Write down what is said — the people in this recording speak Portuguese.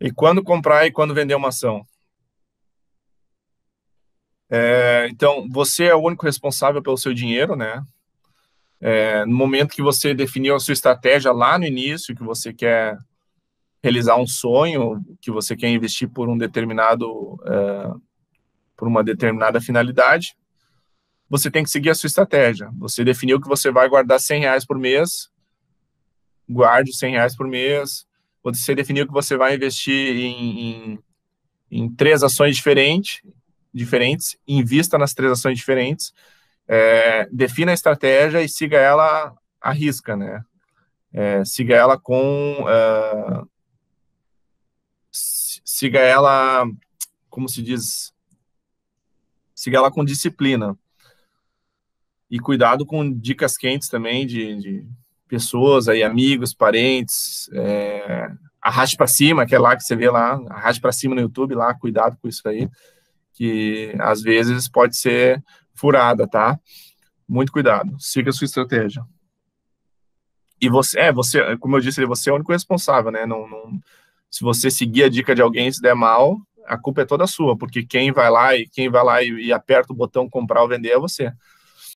E quando comprar e quando vender uma ação? É, então, você é o único responsável pelo seu dinheiro, né? É, no momento que você definiu a sua estratégia lá no início, que você quer realizar um sonho, que você quer investir por um determinado, é, por uma determinada finalidade, você tem que seguir a sua estratégia. Você definiu que você vai guardar 100 reais por mês, guarde 100 reais por mês, você definiu que você vai investir em, em, em três ações diferentes, diferentes, invista nas três ações diferentes, é, defina a estratégia e siga ela à risca, né? É, siga ela com... Uh, siga ela, como se diz... Siga ela com disciplina. E cuidado com dicas quentes também de, de pessoas aí, amigos, parentes, é, arraste para cima, que é lá que você vê lá, arraste para cima no YouTube lá, cuidado com isso aí, que às vezes pode ser furada, tá? Muito cuidado, siga a sua estratégia. E você, é, você, como eu disse, você é o único responsável, né? Não, não, se você seguir a dica de alguém e se der mal, a culpa é toda sua, porque quem vai lá e quem vai lá e, e aperta o botão comprar ou vender é você.